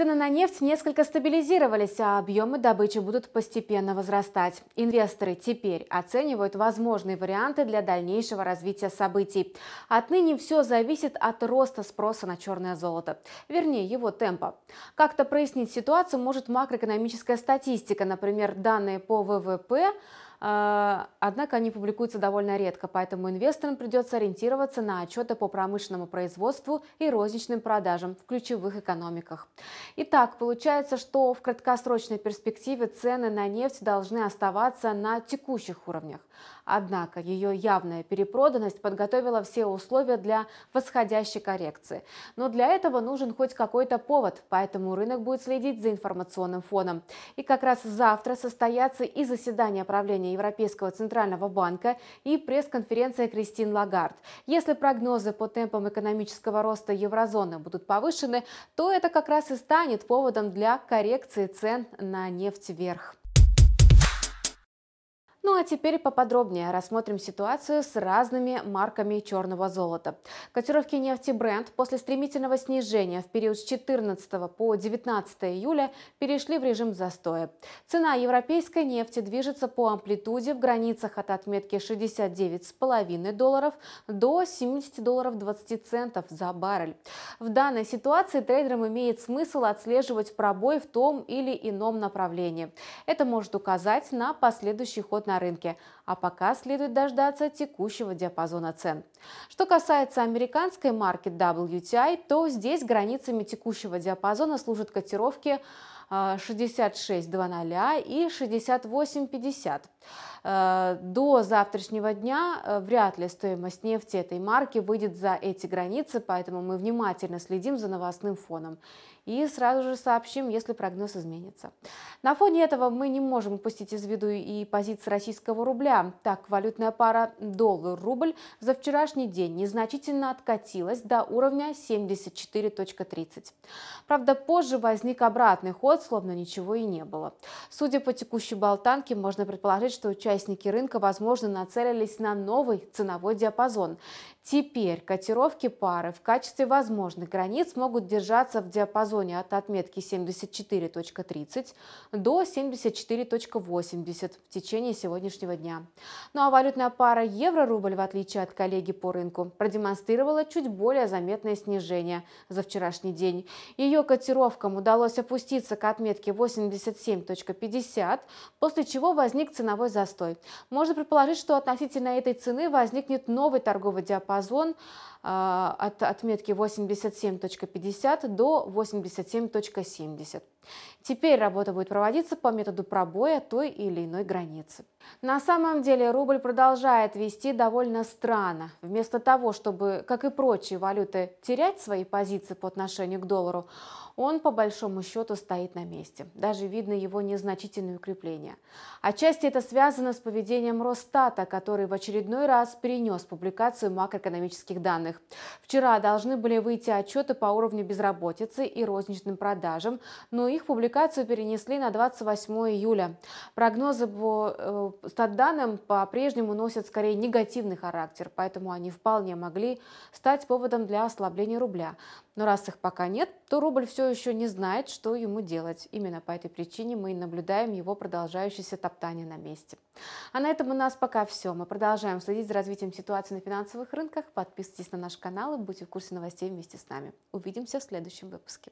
Цены на нефть несколько стабилизировались, а объемы добычи будут постепенно возрастать. Инвесторы теперь оценивают возможные варианты для дальнейшего развития событий. Отныне все зависит от роста спроса на черное золото, вернее его темпа. Как-то прояснить ситуацию может макроэкономическая статистика, например, данные по ВВП, а, однако они публикуются довольно редко, поэтому инвесторам придется ориентироваться на отчеты по промышленному производству и розничным продажам в ключевых экономиках. Итак, получается, что в краткосрочной перспективе цены на нефть должны оставаться на текущих уровнях. Однако ее явная перепроданность подготовила все условия для восходящей коррекции. Но для этого нужен хоть какой-то повод, поэтому рынок будет следить за информационным фоном. И как раз завтра состоятся и заседания правления заседание Европейского центрального банка и пресс-конференция Кристин Лагард. Если прогнозы по темпам экономического роста еврозоны будут повышены, то это как раз и станет поводом для коррекции цен на нефть вверх. Ну а теперь поподробнее рассмотрим ситуацию с разными марками черного золота. Котировки нефти бренд после стремительного снижения в период с 14 по 19 июля перешли в режим застоя. Цена европейской нефти движется по амплитуде в границах от отметки 69,5 долларов до 70 долларов 20 центов за баррель. В данной ситуации трейдерам имеет смысл отслеживать пробой в том или ином направлении. Это может указать на последующий ход на рынке, а пока следует дождаться текущего диапазона цен. Что касается американской марки WTI, то здесь границами текущего диапазона служат котировки 6600 а, и 6850. Э, до завтрашнего дня э, вряд ли стоимость нефти этой марки выйдет за эти границы, поэтому мы внимательно следим за новостным фоном и сразу же сообщим, если прогноз изменится. На фоне этого мы не можем упустить из виду и позиции российского рубля. Так, валютная пара доллар-рубль за вчерашний день незначительно откатилась до уровня 74.30. Правда, позже возник обратный ход наоборот, словно ничего и не было. Судя по текущей болтанке, можно предположить, что участники рынка, возможно, нацелились на новый ценовой диапазон. Теперь котировки пары в качестве возможных границ могут держаться в диапазоне от отметки 74.30 до 74.80 в течение сегодняшнего дня. Ну а валютная пара евро-рубль, в отличие от коллеги по рынку, продемонстрировала чуть более заметное снижение за вчерашний день. Ее котировкам удалось опуститься к отметки 87.50, после чего возник ценовой застой. Можно предположить, что относительно этой цены возникнет новый торговый диапазон а, от отметки 87.50 до 87.70. Теперь работа будет проводиться по методу пробоя той или иной границы. На самом деле рубль продолжает вести довольно странно. Вместо того, чтобы, как и прочие валюты, терять свои позиции по отношению к доллару, он, по большому счету, стоит на месте. Даже видно его незначительные укрепления. Отчасти это связано с поведением Росстата, который в очередной раз перенес публикацию макроэкономических данных. Вчера должны были выйти отчеты по уровню безработицы и розничным продажам, но их публикацию перенесли на 28 июля. Прогнозы по э, статданным по-прежнему носят скорее негативный характер, поэтому они вполне могли стать поводом для ослабления рубля. Но раз их пока нет, то рубль все еще не знает, что ему делать. Именно по этой причине мы и наблюдаем его продолжающееся топтание на месте. А на этом у нас пока все. Мы продолжаем следить за развитием ситуации на финансовых рынках. Подписывайтесь на наш канал и будьте в курсе новостей вместе с нами. Увидимся в следующем выпуске.